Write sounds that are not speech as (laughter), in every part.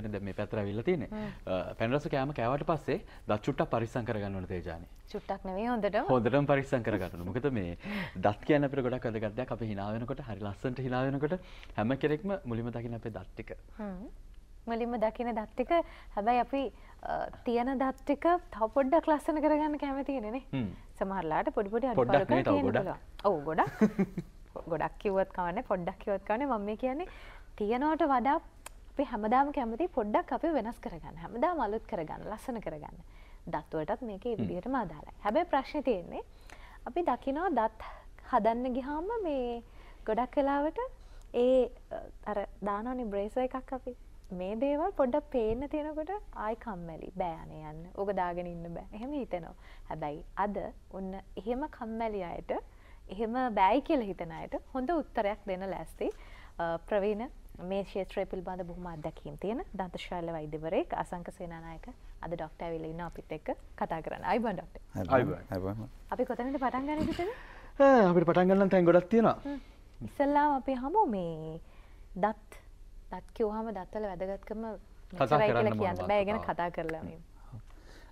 ද මේ පැතරවිල්ල තියෙන පැනරස කෑම කෑවට පස්සේ දත් චුට්ටක් පරිස්සම් කරගන්නවන තේජානි චුට්ටක් නෙවෙයි හොඳට හොඳටම පරිස්සම් කරගන්න මොකද මේ දත් කියන්නේ අපිට ගොඩක් වැදගත් දෙයක් අපි hina වෙනකොට හරි ලස්සනට hina වෙනකොට හැම කෙනෙක්ම මුලින්ම දකින්න අපේ දත් ටික මුලින්ම දකින්න දත් ටික හැබැයි අපි තියෙන දත් ටික තව පොඩ්ඩක් ලස්සන කරගන්න කැමති නේ සමහරලාට පොඩි පොඩි අඩුපාඩු කරලා ඔව් ගොඩක් (laughs) ගොඩක් කිව්වත් කවන්නේ පොඩ්ඩක් කිව්වත් කවන්නේ මම කියන්නේ තියනවට වඩා අපි හැමදාම කැමති පොඩ්ඩක් අපි වෙනස් කරගන්න හැමදා මලුත් කරගන්න ලස්සන කරගන්න දත්වටත් මේක ඉදිරියටම අදාලයි හැබැයි ප්‍රශ්න තියෙන්නේ අපි දකිනවා දත් හදන්න ගිහාම මේ ගොඩක් කලාවට ඒ අර දානනි බ්‍රේස එකක් අපි මේ දේවල් පොඩ්ඩක් පේන්න තියෙනකොට ආයි කම්මැලි බෑන යන්න ඕක දාගෙන ඉන්න බෑ එහෙම හිතනවා හැබැයි අද ඔන්න එහෙම කම්මැලි අයට එහෙම බෑයි කියලා හිතන අයට හොඳ උත්තරයක් දෙන ලැස්ති ප්‍රවීණ මේ ක්ෂේත්‍රය පිළිබඳ බොහොම අත්දැකීම් තියෙන දන්ත ශාල වෛද්‍යවරයෙක් අසංක සේනානායක අද ඩොක්ටර් ඇවිල්ලා ඉන්නවා අපිත් එක්ක කතා කරන්න. අයිබෝන් ඩොක්ටර්. අයිබෝන්. අපි කොතනින්ද පටන් ගන්නේ කිව්වද? අපිට පටන් ගන්න තැන් ගොඩක් තියෙනවා. ඉස්සල්ලාම අපි හමු මේ දත් දත් කිව්වහම දත්වල වැදගත්කම කතා කරන්න කියන්න බෑ ගැන කතා කරලා මේ.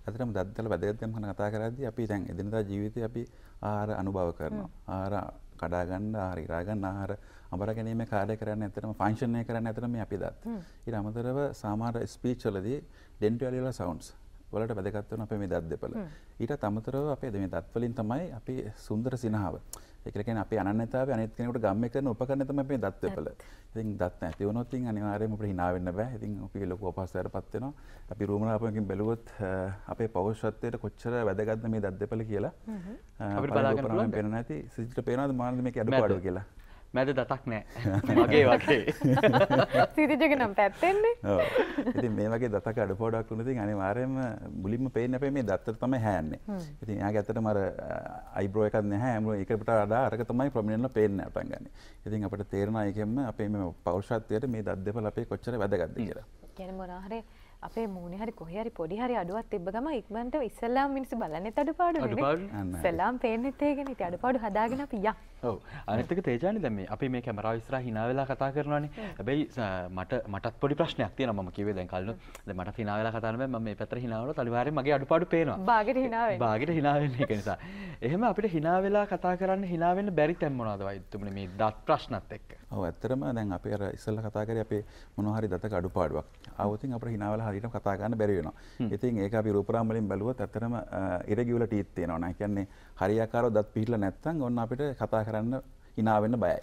ඇතරම දත්වල වැදගත්කම ගැන කතා කරද්දී අපි දැන් එදිනදා ජීවිතේ අපි ආහාර අනුභව කරනවා. ආහාර කඩාගන්න හරි රාගන්න ආහාර අබර ගැනීම කාඩය කරන්න ඇතරම ෆංශනය කරන්න ඇතරම අපි දත්. ඉට අමතරව සාමාර ස්පීච්චලදී ඩෙන්ටවැලිල සවන්ස් වලට වැදගත්වන අප මේ දත් දෙපල. ඊට අමතරව අපේ දෙ මේ දත්වලින් තමයි අපි සුන්දර සිනාව. එකකෙන අප අනතාව අනෙත් කෙනකට ගම්ම කරන උපකරනතම මේ දත්වපල ඉතින් දත් ඇතිවනොත්තින් අනිවාරයම අපට හිනාවෙන්න බෑ ඉතින් අපි ලොක අපහසයට පත්වෙනවා අපි රූමණාපයකින් බැලුවොත් අපේ පෞෂත්වයට කොච්චර වැදගත්න මේ දත් දෙපල කියලා අපට බලාගන්න පෙන ඇති සිට පේනද මාර්ම මේ අඩු පාඩු කියලා මැද දතක් නෑ (laughs) මගේ වගේ (laughs) සිරිජක නම් පැත්තෙන්නේ ඉති මේ වගේ දතක අඩ පෝඩක් වුණති අනි වාරයම බුලිම පේන අපේ මේ දත්තර තම හැන්නේ ඉති යා ඇතට මර අයිබ්‍රෝයකක් නැහැ ඇමු එකට අඩා අරක තමයි ප්‍රමිණල පේන්න ඇටන් ගන්න ඉතින් අපට තේරණ අයකෙම අපේ මේ පෞෂත්වයට මේ දත් දෙපල අපේ කොච්චර වැදගත්ද කියලා ගැන මොනාහරේ අපේ මූුණ හරි කොහරි පොඩි හරි අඩුවත් තිබ ගම ඉක්මට ඉස්සල්ලා මිනිස බලන්න අඩු පාඩු සෙලාම් පේනෙත්තේගෙන ති අඩු පාඩු හදාගෙන පිය ඔව අනතක තේජානි දැම අපි මේ කැමරාව ස්ර හිනාවෙලා කතා කරනවානේ ඇබැයි මට මටත් පොඩි ප්‍රශ්නයක් තිය නම කිවේ දැන් කල්ලු මට හිනාවල කතාරම ම මේ පැතර හිනාවල තලිවාර මගේ අඩු පාඩු පේනවා බාගට හිනාව බාගට හිනාවෙන්න එක නිසා එහෙම අපිට හිනාවෙලා කතා කරන්න හිනාවෙන්න බැරි තැම්මනාදවයිත්තුමන මේ දත් ප්‍රශ්නත් එක්ක ඔව ඇත්තරම දැන් අපේ අර ඉස්සල්ල කතා කරේ අපේ මොනහරි දතක අඩුපාඩුවක්. ආවොතින් අපේ හිනාවල හරියට කතා කරන්න බැරි වෙනවා. ඉතින් ඒක අපි රූපරාම් වලින් බැලුවොත් ඇත්තරම ඉරගිවල ටීත් තියෙනවා නේ. කියන්නේ හරියාකාරව දත් පිහිටලා නැත්නම් ඔන්න අපිට කතා කරන්න හිනාවෙන්න බයයි.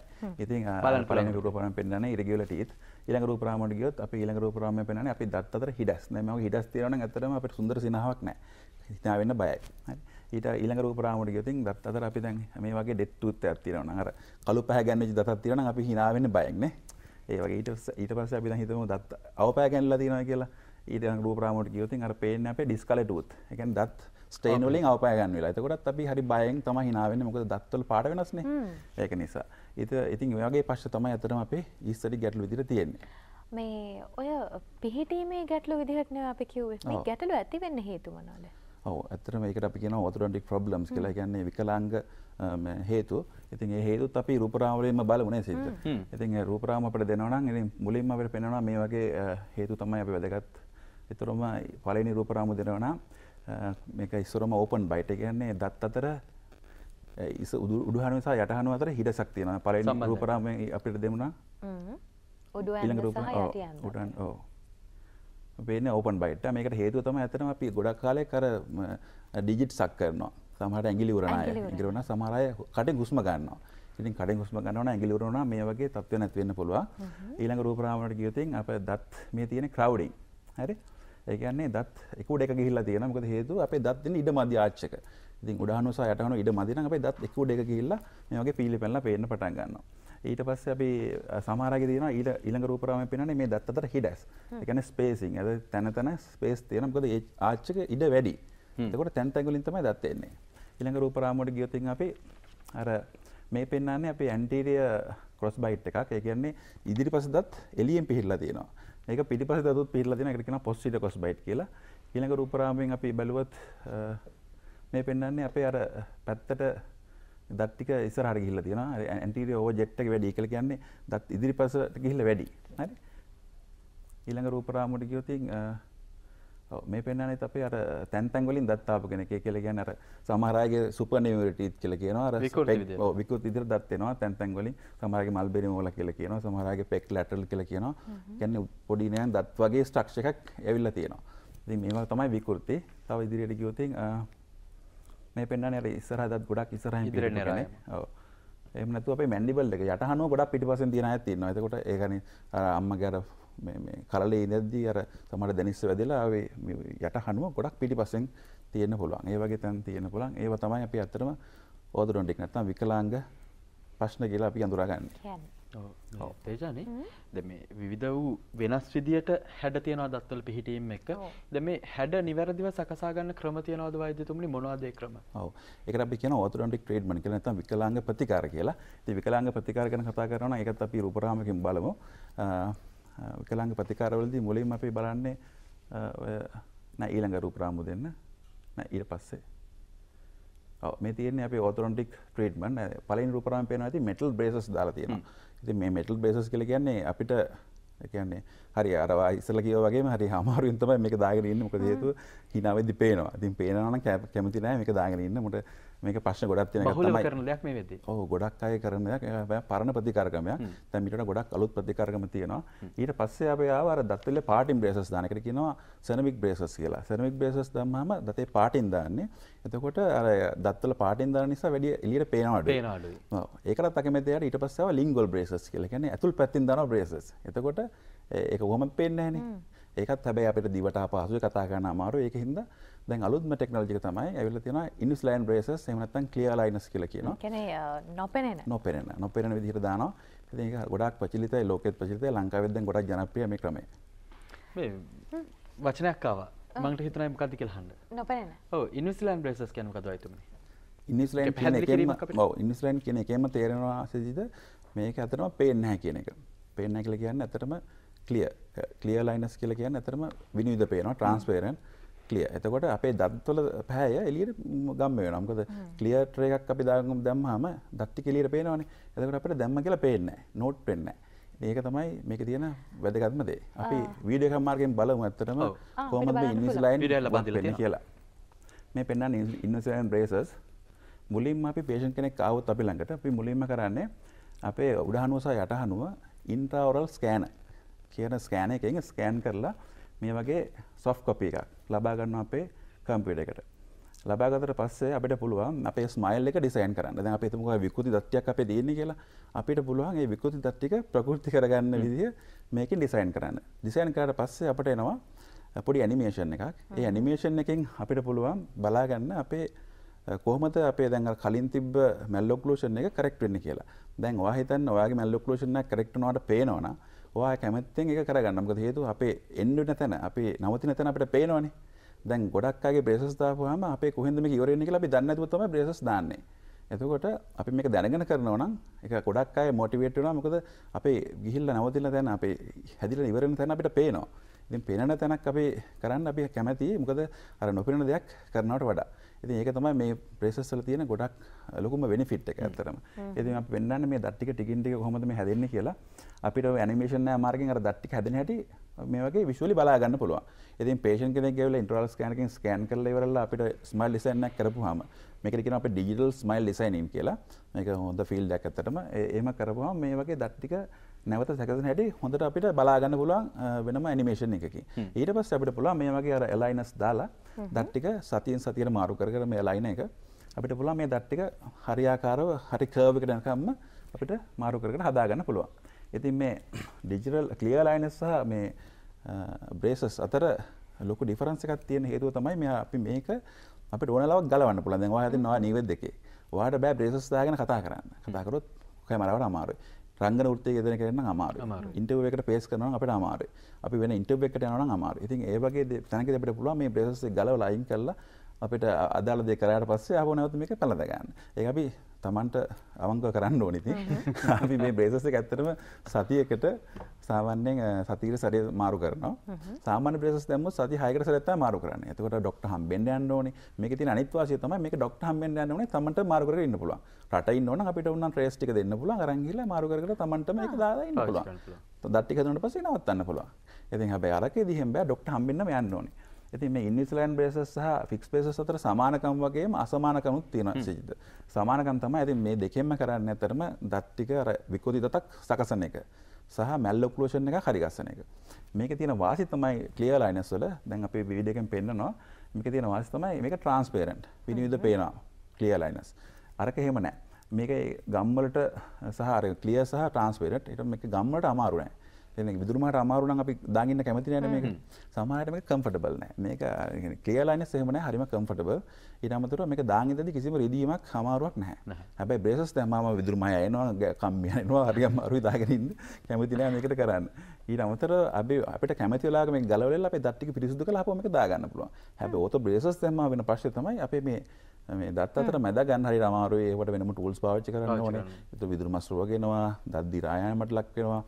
ඉතින් පළවෙනි රූපරාමයෙන් පෙන්නන ඉරගිවල ටීත් ඊළඟ රූපරාමයට ගියොත් අපි ඊළඟ රූපරාමයෙන් පෙන්නන්නේ අපි දත් අතර හිඩස්. නෑ මම හිඩස් තියෙනවා නම් ඇත්තටම අපිට සුන්දර සිනාවක් නෑ. හිනාවෙන්න බයයි. හරි. ඊට ඊළඟ රූප රාමුවට ගියොත් දත් අතර අපි දැන් මේ වගේ ඩෙත්තුත්යක් තියෙනවා නම් අර කළු පැහැ ගැන්වෙච්ච දතක් තියෙනවා නම් අපි hina වෙන්න බයෙන් නේ ඒ වගේ ඊට ඊට පස්සේ අපි දැන් හිතමු දත් අවපැහැ ගැන්ලලා තියෙනවා කියලා ඊට ඊළඟ රූප රාමුවට ගියොත් අර පේන්නේ අපේ ඩිස්කලර් ටූත් ඒ කියන්නේ දත් ස්ටේන් වලින් අවපය ගන්නවා. එතකොටත් අපි හරි බයෙන් තමයි hina වෙන්නේ. මොකද දත්වල පාට වෙනස්නේ. ඒක නිසා. ඉත ඉතින් ඔය වගේ ප්‍රශ්න තමයි අතරම අපේ ඉස්සරි ගැටලු විදිහට තියෙන්නේ. මේ ඔය පිහිටීමේ ගැටලු විදිහට නේ අපි කිව්වේ. මේ ගැටලු ඇති වෙන්න හේතුව මොනවාද? ඔව ඇතර මේකට අපි කියන වතුරන්ටික් ප්‍රබ්ලම්ස් කියලා කියන්නේ විකලාංග හේතු ඉතින් හේතුත් අපි රූපරාවලයම බලමුණේ සිද්ධ ඉතින් රූපරාම අපට දෙනවනම් ඉතින් මුලින්ම අපට පෙනෙනවා මේ වගේ හේතු තමයි අපි වැදගත් එතරම පලනි රූපරාම දෙනවනා මේක ඉස්සරම ඕපන් බයිට කියන්නේ දත් අතර ඉස උඩුහනුව සහ යටහනුව අතර හිඩසක් තියෙනවා පලනි රූපරාම අපිට දෙමුණා උඩුව උඩන් ඕ පේන ඕපන් බයිට මේකට හේතුව තම ඇතනම අපි ගොඩක් කාලය කර ඩිජිට් සක් කරනවා සමහට ඇගිලි වරණය ගරවන සමහරය කට ගුස්ම ගන්නවා ඉතින් කඩ ගුස්ම ගන්නවන ඇගිලි වරණ මේ වගේ තත්ව නැතිවෙන්න පුළුව ඊළඟ රූපරාමට ගියතින් අප දත් මේ තියෙන ක්‍රව්ඩින් හරි ඒකන්නේ දත් එකුඩ එක ගිහිල්ලා තියෙන මොකද හේතුව අපේ දත් දෙන ඉඩ මධ්‍ය ආච්චක ඉතින් උඩහනුසා යටහනු ඉඩ මදිනම් අපේ දත් එකුඩ එක ගිහිල්ලා මේ වගේ පීලි පැනලා පේන්න පටන් ගන්නවා ඊට පස්ස අපි සමාරග දන ඊට ඉළඟ රූපරාම පෙනන මේ දත්තට හිඩස් එකන ස්පේසින් ඇද තැනතන ස්පේස් තියනකොද ඒ ආච්චක ඉඩ වැඩි තකොට තැන්තැගලින්තම දත්තෙන්නේ ඉළඟ රූපරාමට ගියොතින් අපි අර මේ පෙන්න්නන්නේ අපි ඇන්ටීරිය කොස් බයිට් එකක් ඒගන්නේ ඉදිරි පසදත් එලියෙන් පිහිල්ලා තියෙනවා ඒක පිටිපස දත් පිල්ල තින එකටන පොස්සිට කොස් බයිට් කියලා ඉළඟ රූපරාමෙන් අපි බැලුවත් මේ පෙන්න්නන්නේ අපේ අර පැත්තට දත්තික ඉස්සරහට ගිහිල්ලා තියෙනවා. ඇන්ටීරියර් ඕවර් ජෙට් එක වැඩි කියලා කියන්නේ දත් ඉදිරිපසට ගිහිල්ලා වැඩි. හරි. ඊළඟ රූප රාමුවට ගියොත් මේ පෙන්වන්නේ අපේ අර තැන් තැන් වලින් දත් ආපු කෙනෙක්. ඒ කියලා කියන්නේ අර සමහර අයගේ සුපර් නියුරිටිස් කියලා කියනවා. අර ඔව් විකෘති විදිහට දත් එනවා තැන් තැන් වලින්. සමහර අයගේ මල්බෙරි මෝලා කියලා කියනවා. සමහර අයගේ පෙක් ලැටරල් කියලා කියනවා. කියන්නේ පොඩි නෑ දත් වගේ ස්ට්‍රක්චර් එකක් ඇවිල්ලා තියෙනවා. ඉතින් මේවා තමයි විකෘති. තව ඉදිරියට ගියොත් මේ පෙන්න්න අර ඉස්සරහත් ගොඩක් ඉස්සරහ පිරන එමනතු අප මැඩිබල් එක යටහනුව ගොඩක් පිටිපස තින ඇති නොතකොට ඒකන අම්ම ගැර කරලේ ඉදද්දී අර තමට දැනිස්ස වැදිලාේ යට හනුව ගොඩක් පිටිපසෙන් තියෙන පුළුවන් ඒ වගේ තැන් තියෙන පුළන් ඒ තමයි අපි අත්තරම ඕදුරොන්ටික් නැත්තම් විකලාංග ප්‍රශ්න කියලා අපි අඳුරගන්න. තේජනේ ද මේ විවිධ වූ වෙනස් විදියට හැඩ තියෙනවා දත්වල පිහිටීම් එක ද මේ හැඩ නිවැරදිව සකසාගන්න ක්‍රම තියෙනවද වෛද්‍යතුමනි මොනවදේ ක්‍රම ඔව් ඒකට අපි කියනවා ඔතොරොන්ටික් ට්‍රීට්මන්ට් කියලා නැත්නම් විකලාංග ප්‍රතිකාර කියලා ඉතින් විකලාංග ප්‍රතිකාර ගැන කතා කරනවා නම් ඒකත් අපි රූපරාමකින් බලමු විකලාංග ප්‍රතිකාරවලදී මුලින්ම අපි බලන්නේ ඔය නෑ ඊළඟ රූපරාමු දෙන්න නෑ ඊට පස්සේ මේ තියන්නේ අප ඔතොන්ටික් ට්‍රීටමන් පලින් රුපරම් පේන ඇති මෙටල් බේසස් දාලා තියෙන ඉති මේ මෙටල් බේසස් කළ කියන්නේ අපිට කියන්නේ හරි අරවා ඉස්සල කියව වගේ හරි හමාරුන්තම මේක දාගරන්න මොක දේතු හිනාවදි පේනවා තින් පේනන කැමතිනෑ මේක දාගරන්න මට මේක ප්‍රශ්න ගොඩක් තියෙන එක තමයි කරන දෙයක් මේ වෙද්දී. ඔව් ගොඩක් අය කරන දෙයක් පරණ ප්‍රතිකාරකමයක්. දැන් මීට වඩා ගොඩක් අලුත් ප්‍රතිකාරකම තියෙනවා. ඊට පස්සේ අපි ආව අර දත්වල පාටින් බ්‍රේසස් දාන එකට කියනවා සෙනමික් බ්‍රේසස් කියලා. සෙනමික් බ්‍රේසස් දැම්මම දතේ පාටින් දාන්නේ. එතකොට අර දත්වල පාටින් දාන නිසා වැඩි එළියට පේනවලු. පේනවලු. ඔව්. ඒකටත් අකමැති යාට ඊට පස්සේ ආව ලින්ගුවල් බ්‍රේසස් කියලා. කියන්නේ ඇතුල් පැත්තෙන් දාන බ්‍රේසස්. එතකොට ඒක කොහොමද පේන්නේ නැහනේ. ඒකත් හැබැයි අපිට දිවට අපහසුයි කතා කරන්න අමාරු. ඒක හින්දා දැන් අලුත්ම ටෙක්නොලොජි එක තමයි ඇවිල්ලා තියෙනවා ඉන්විස්ලයින් බ්‍රේසස් එහෙම නැත්නම් ක්ලියර් ලයිනස් කියලා කියනවා. කියන්නේ නොපෙනෙන. නොපෙනෙන. නොපෙනෙන විදිහට දානවා. ඉතින් ඒක ගොඩාක් ප්‍රචලිතයි ලෝකෙත් ප්‍රචලිතයි ලංකාවෙත් දැන් ගොඩක් ජනප්‍රිය මේ ක්‍රමය. මේ වචනයක් ආවා. මමට හිතුණා මොකද්ද කියලා අහන්න. නොපෙනෙන. ඔව් ඉන්විස්ලයින් බ්‍රේසස් කියන්නේ මොකද වයිතුමනේ? ඉන්විස්ලයින් කියන එකේම ඔව් ඉන්විස්ලයින් කියන එකේම තේරෙනවා සිදිද මේක ඇත්තටම පේන්නේ නැහැ කියන එක. පේන්නේ නැහැ කියලා කියන්නේ ඇත්තටම ක්ලියර් ක්ලියර් ලයිනස් කියලා කියන්නේ ඇත්තටම විනිවිද පේනවා ට්‍රාන්ස්පරන්ට්. කලිය එතකොට අපේ දත්වල පැහැය එලියට ගම්ම නම්කද කලියට්‍ර එකක් අපි දාගම් දැම්මහම දත්ති කෙලියට පේනවාන එතකට අපට දැම්ම කියලා පේන්න නොට් පෙන්න්න ඒක තමයි මේක තියෙන වැදගත්මදේ අපි වීඩියක මාර්ගෙන් බලමු ඇත්තටම කොමද ඉනිස් ලයින් ලබන්න කියලා මේ පෙන්න්න ඉන්නසන් බ්‍රේසස් මුලින්ම අපි පේෂන් කෙනෙක් අවුත් අපි ළඟට අපි මුලින්ම කරන්නේ අපේ උඩහනුවසා යටහනුව ඉන්ටවරල් ස්කෑන කියන ස්කෑන එකෙන් ස්කෑන් කරලා මේ වගේ සොෆ් කොපි එකක් ලබා ගන්න අපේ කම්පියුටර් එකට ලබාගතට පස්සේ අපිට පුළුවන් අපේ ස්මයිල් එක ඩිසයින් කරන්න දැන් අපි හිතමුකෝ විකෘති දත්තයක් අපේ දෙන්නේ කියලා අපිට පුළුවන් ඒ විකෘති දත්ත ටික ප්‍රකෘති කරගන්න විදිය මේකෙන් ඩිසයින් කරන්න ඩිසයින් කරලා පස්සේ අපට එනවා පොඩි ඇනිමේෂන් එකක් ඒ ඇනිමේෂන් එකෙන් අපිට පුළුවන් බලාගන්න අපේ කොහමත අපේ දැන් කලින් තිබ්බ මැල්ලෝක්ලෝෂන් එක කරෙක්ට් වෙන්නේ කියලා. දැන් ඔයා හිතන්න ඔයාගේ මැල්ලෝක්ලෝෂන් එක කරෙක්ට් වෙනවට පේනවනම් ඔයා කැමත්තෙන් එක කරගන්න මොකද හේතුව අපේ එන්නුන තැන අපේ නවතින තැන අපිට පේනවනේ. දැන් ගොඩක් අයගේ බ්‍රේසස් දාපුවාම අපේ කොහෙන්ද මේක ඉවර වෙන්නේ කියලා අපි දන්නේ නැතුව තමයි බ්‍රේසස් දාන්නේ. එතකොට අපි මේක දැනගෙන කරනවා නම් ඒක ගොඩක් අය මොටිවේට් වෙනවා මොකද අපේ ගිහිල්ලා නවතින තැන අපේ හැදිලා ඉවර වෙන තැන අපිට පේනවා. ඉතින් පේනන තැනක් අපි කරන්න අපි කැමතියි මොකද අර නොපෙනෙන දෙයක් කරනවට වඩා. ඉති ඒක තමයි මේ ප්‍රේසස්වල තියෙන ගොඩක් ලොකුම වෙනි ෆිට් එක ඇතරම ඇති අප පෙන්න්න මේ දට්ටික ටිකින්ටික හොමම හැදන්න කියලා අපිට ඇනිමේෂන් මාර්ගෙන් අර දට්ටි හැදන හැට මේ වගේ විශවලි බලාගන්න පුළුව ඉතින් පේෂන් කෙන ගෙවල ඉන්ටරල් ස්කෑනකින් ස්කෑන් කරල වරලා අපිට ස්මල් ලිසන්න කරපු හම මේකරකින අප ඩිජිටල් ස්මයිල් ලිසයිනීම් කියලා මේක හොඳ ෆිල් දැක් ඇතටම ඒම කරපුහම මේ වගේ දට්ටික නැවත සැකසන හැටි හොඳට අපිට බලාගන්න පුළුවන් වෙනම ඇනිමේෂන් එකකි ඊට පස් අපිට පුළුවන් මේ වගේ අර එලයිනස් දාලා දට්ටික සතියෙන් සතියට මාරු කර කරම එලයින එක අපිට පුළුවන් මේ දට්ටික හරියාකාරව හරි කර්වක දැනකම්ම අපිට මාරු කරකට හදාගන්න පුළුවන් ඉතින් මේ ඩිජිටල් ක්ලිය ලයිනස් සහ මේ බ්‍රේසස් අතර ලොකු ඩිෆරන්ස එකක් තියෙන හේතුව තමයි මෙ අපි මේක අපිට ඕනලාවක් ගලවන්න පුළන් දැන්වා ඇති නවා නිවෙද දෙකේ වාට බෑ බ්‍රේසස් දාගෙන කතා කරන්න කතාකරොත් හොය මරවට අමාරුයි රංගන ෘත්තිය ගෙදර කරන්න අමාරු ඉන්ටව එකට පේස් කරන අපට අමාරු අපි වෙන ඉන්ටව එකට යන අමාරු ඉතින් ඒවගේ තැනක අපට පුළුව මේ ප්‍රසෙ ගල ලයින් කරලා අපිට අදාළ දේ කරාට පස්සේ ආපහු නැවත මේක පැලඳ ගන්න. ඒක අපි Tamanට අවංක කරන්න ඕනේ ඉතින්. අපි මේ බ්‍රේසස් එක ඇත්තටම සතියකට සාමාන්‍යයෙන් සතියේ සැරේ මාරු කරනවා. සාමාන්‍ය බ්‍රේසස් දැම්මොත් සති 6කට සැරයක් තමයි මාරු කරන්නේ. එතකොට ડોක්ටර් හම්බෙන්න යන්න ඕනේ. මේකේ තියෙන අනිත් වාසිය තමයි මේක ડોක්ටර් හම්බෙන්න යන්න ඕනේ. තමන්ට මාරු කරගෙන ඉන්න පුළුවන්. රට ඉන්න ඕන නම් අපිට උන්නම් ට්‍රේස් ටික දෙන්න පුළුවන්. අරන් ගිහලා මාරු කරගෙන තමන්ට මේක දාලා ඉන්න පුළුවන්. දත් ටික හදුනට පස්සේ නවත්තන්න පුළුවන්. ඉතින් හැබැයි අරකේ දිහෙන් බෑ ડોක්ටර් හම්බෙන්නම යන්න ඕනේ. ඇති මේ ඉන්විස්ලන් බේසස් සහ ෆික්ස් බේසස් අතර සමානකම් වගේම අසමානකමුත් තියෙන සිද. සමානකම් තමයි ඇති මේ දෙකෙන්ම කරන්න ඇතරම දත්තික විකෝති දතක් සකසන එක. සහ මැල්ල ඔපලෝෂන් එක හරිගස්සන එක. මේක තියෙන වාසි තමයි ක්ලියර් ලයිනස් වල දැන් අපි විවිධයෙන් පෙන්නනවා. මේක තියෙන වාසි තමයි මේක ට්‍රාන්ස්පෙරන්ට්. විනිවිද පේනවා. Clear liners. අරක එහෙම නැහැ. මේක ගම්වලට සහ අර ක්ලියර් සහ ට්‍රාන්ස්පෙරන්ට්. ඒක මේක ගම්වලට අමාරු නැහැ. විදුරමට අමාරුන අපි දාගන්න කැමති නෑන මේ සමානටම කම්ෆටබල් නෑ මේක කියලාන සෙමන හරිම කම්ෆටබ ඉනමතුර මේ දාගතද කිසිම රදීමක් හමාරුවක් නෑ හැබැයි බ්‍රේසස් තෑමම විදුරමය එනවා කම්යනවා හරිගම් අරු දාගරින්ද කැමතිනෑ මේකට කරන්න ඊට අමතර අප අපට කැමතිලාම ගලවල අප දට්ටික පිරිසිදු කලාපමක දාගන්න පුළුව හැබ ඕත බ්‍රේසස් තෑම වෙන පශ්ය තමයි අපේ මේ මේ දත්තර මැද ගන්නහරි අමාරුවේ ඒට වෙනම ටූල්ස් පාච්ච කරන්න ඕන තු විදුරමස්රුවගෙනවා දද්දිරායනමට ලක්වෙනවා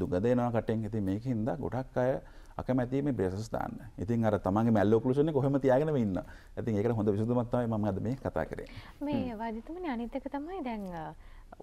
දුගදේනවා කටෙන් ඇති මේක හින්දා ගොඩක් අය අකමැති මේ බ්‍රේසස් දාන්න. ඉතින් අර තමන්ගේ මැල්ල ඔක්ලුෂන් එක කොහොම තියාගෙන ඉන්න. ඉතින් ඒකට හොඳ විසඳුමක් තමයි මම අද මේ කතා කරේ. මේ වාදිතුමනි අනිත් එක තමයි දැන්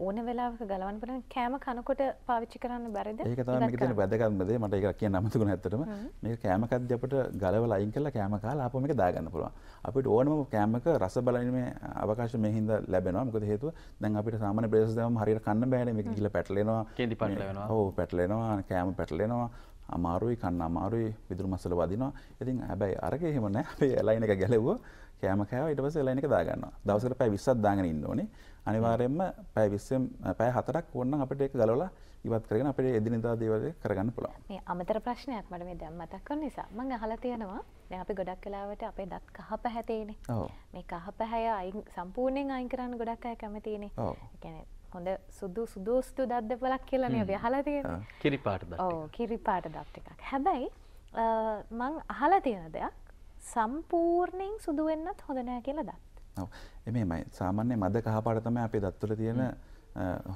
ඕන වෙලාවක ගලවන්න පුළුවන් කෑම කනකොට පාවිච්චි කරන්න බැරිද? ඒක තමයි මේක තියෙන වැදගත්ම දේ. මට ඒක කියන්න අමතකුණා ඇත්තටම. මේක කෑම කද්දී අපිට ගලවලා අයින් කරලා කෑම කාලා ආපහු මේක දාගන්න පුළුවන්. අපිට ඕනම කෑමක රස බලීමේ අවකාශය මේ හින්දා ලැබෙනවා. මොකද හේතුව දැන් අපිට සාමාන්‍ය බ්‍රෙඩ්ස් දාම හරියට කන්න බෑනේ. මේක ගිල පැටලෙනවා. කේන්දි පැටලෙනවා. ඔව් පැටලෙනවා. කෑම පැටලෙනවා. අමාරුයි කන්න අමාරුයි විදුරු මසල වදිනවා. ඉතින් හැබැයි අරක එහෙම නැහැ. අපේ ලයින් එක ගැලෙවුවා. කෑම කෑවා ඊට පස්සේ ලයින් එක දාගන්නවා. දවසකට පැය 20ක් දාගෙන ඉන්න ඕනේ. අනිවාරයෙන්ම පැය විස්සෙන් පැය හතරක් ඕන්න අපට ඒක ගලවලා ඉවත් කරගෙන අපේ එදිනෙදා දේවල් කරගන්න පුළුවන්. මේ අමතර ප්‍රශ්නයක් මට මේ දැන් මතක් කරන නිසා මම අහලා තියෙනවා දැන් අපි ගොඩක් වෙලාවට අපේ දත් කහ පැහැ තියෙන්නේ. ඔව්. මේ කහ පැහැය අයින් සම්පූර්ණයෙන් අයින් කරන්න ගොඩක් අය කැමතිනේ. ඔව්. ඒ කියන්නේ හොඳ සුදු සුදෝස්තු දත් දෙපලක් කියලා මේ අපි අහලා තියෙන්නේ. කිරිපාට දත්. ඔව් කිරිපාට දත් එකක්. හැබැයි මං අහලා තියෙන දෙයක් සම්පූර්ණයෙන් සුදු වෙන්නත් හොඳ නෑ කියලා දත්. එමයි සාමාන්‍ය මද කහපාට තම අපේ දත්තුල තියෙන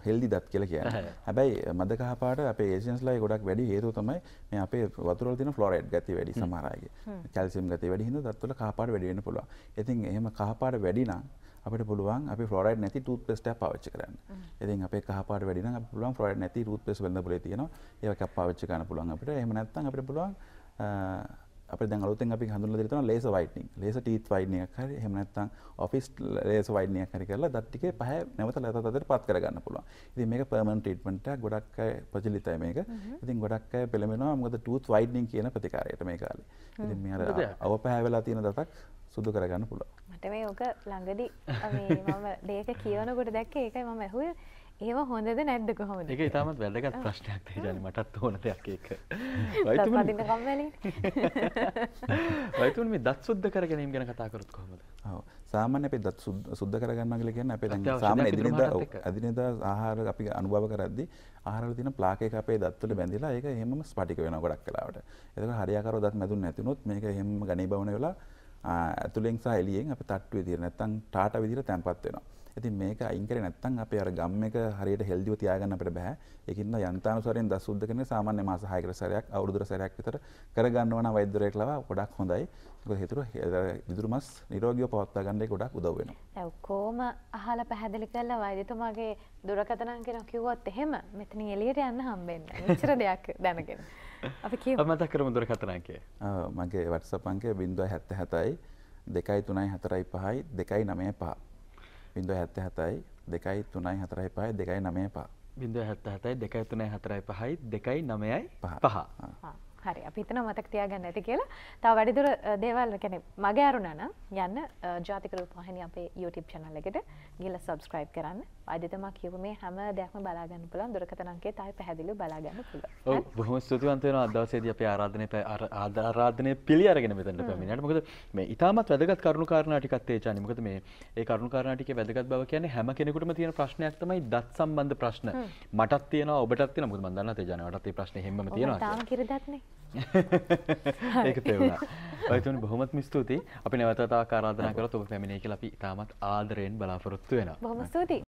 හෙල්දි දත් කියල කියන හැබැයි මද කහපාට අප ඒජන්ස්ලයි ගොඩක් වැඩි හේතු තමයි මේ අපේ වතුරල තින ෆලොරයිඩ් ගති වැඩි සමරගේ කැල්සිම් ගති වැඩි හිද දත්තුල කහපාට වැඩිෙන පුළුව ඉතින් එහෙම කහපාට වැඩි නම් අපට පුළුවන් අපි ෆලොරයිඩ් නැති ටූත් පෙස්ට පාවිච්චි කරන්න. ඉතින් අපේ කහපාට වැඩි නම් අපිට පුළුවන් ෆලොරයිඩ් නැති ටූත් පෙස්ට් වෙන්න පුළුවන් තියෙනවා. ඒවා කැප් පාවිච්චි කරන්න පුළුවන් අපිට. එහෙම නැත්නම් අපිට පුළුවන් අප දැන් අලුතෙන් අපි හඳුන්වලා දෙන laser whitening laser teeth whitening එකක් හරි එහෙම නැත්නම් ඔෆිස් ලේසර් වයිට්නින් එකක් හරි කරලා දත් ටිකේ පහ නැවත නැවත තදට පත් කරගන්න පුළුවන්. ඉතින් මේක පර්මනන්ට් ට්‍රීට්මන්ට් එකක් ගොඩක් අය ප්‍රචලිතයි මේක. ඉතින් ගොඩක් අය පෙළඹෙනවා මොකද ටූත් වයිට්නින් කියන ප්‍රතිකාරයට මේ කාලේ. ඉතින් මේ අර අවපෑ වෙලා තියෙන දතක් සුදු කරගන්න පුළුවන්. මට මේ ඔක ළඟදී මේ මම දෙයක කියවනකොට දැක්කේ ඒකයි මම ඇහුවේ ඒව හොඳද නැද්ද කොහොමද එක ඉතාමත් වැදගත් ප්‍රශ්නයක් තේජන මටත් ඕන දෙයක් එක (laughs) වයිතුන් (laughs) මේ දත් සුද්ධ කර ගැනීම ගැන කතා කරොත් කොහොමද ඔව් සාමාන්‍ය අපි දත් සුද්ධ කර ගන්නවා කියලා කියන්නේ අපි දැන් සාමාන්‍ය එදිනෙදා එදිනෙදා ආහාර අපි අනුභව කරද්දී ආහාරවල තියෙන ප්ලාක් එක අපේ දත් වල බැඳිලා ඒක එහෙමම ස්පටික වෙනවා ගොඩක් කාලවට එතකොට හරියාකාරව දත් මැදුන්නේ නැති වුණොත් මේක එහෙමම ගණේ බවන වෙලා ඇතුලෙන් සහ එළියෙන් අපි තට්ටුවේ තියෙන නැත්තම් ටාටා විදිහට තැම්පත් වෙනවා ඇති මේක අයින්කර නැත්තන් අප අර ගම් එක හරියට හෙල්දිව තියාගන්න අපට බැහැ එකන්න යන්තානුසරෙන් දසුද්ද කෙන සාමාන්‍ය මාස හයකර සරයක් අවුදුර සරයක් විතර කරගන්නවන වෛද්‍යරයක් ලවා ගොඩක් හොඳයි හිතුර ඉදුරුමස් නිරෝගිය පවත්තා ගන්න ගොඩක් උදවෙන. ඔක්කෝම අහල පැහැදිලි කල්ල වෛදතුමාගේ දුරකතනන් කෙන කිව්වොත් එහෙම මෙතන එලියට යන්න හම්බෙන් චර දෙයක් දැනගෙන. අපි මත කරම දුරකතනන්ගේ. මගේ වටසපන්ගේ බින්දුව හැත්ත හැතයි දෙකයි තුනයි හතරයි පහයි දෙකයි නමය පා. බිඳ හැත්ත හතයි දෙකයි තුනයි හතරයි පහයි දෙකයි නමය පා බිඳ හැත්ත හතයි දෙකයි තුනයි හතරයි පහයි දෙකයි නමයයි පහ හරි අපිතන මතක් තියාගන්න ඇති කියලා තව වැඩිදුර දේවල් කැනෙ මගේ අරුණන යන්න ජාතිකරු පහනි අපේ YouTube චනල් එකට ගිල සබස්ක්‍රයිබ් කරන්න අදතමා කිව මේ හැම දෙයක්ම බලාගන්න පුළන් දුරකතනන්ගේ තයි පැහැදිලි බලාගන්න පුළ බොහම ස්තුතිවන්තයන අදවසේද අප ආරාධනය ආධාරාධනය පිළි අරගෙන මෙතට පැමිණට මොකද මේ ඉතාමත් වැදගත් කරුණු කාරණටිකත්තේ චනිමකද මේ ඒ කරුණු කාරණටික වැදගත් බව කියන හැම කෙනෙකුටම තියෙන ප්‍රශ්නයක් තමයි දත් සම්බන්ධ ප්‍රශ්න මටත් තියෙන ඔබටත් තියෙන මුද මන්දන්න තේජනටත් ප්‍රශ්න හෙම තියෙනවා කිරිදත්නේ (laughs) ඒක තේරුණා. ඔයතුමනි බොහොමත්ම ස්තුතියි. අපි නැවතත් ආරාධනා කරලා ඔබ පැමිණෙයි කියලා අපි ඉතාමත් ආදරයෙන් බලාපොරොත්තු වෙනවා. බොහොම ස්තුතියි.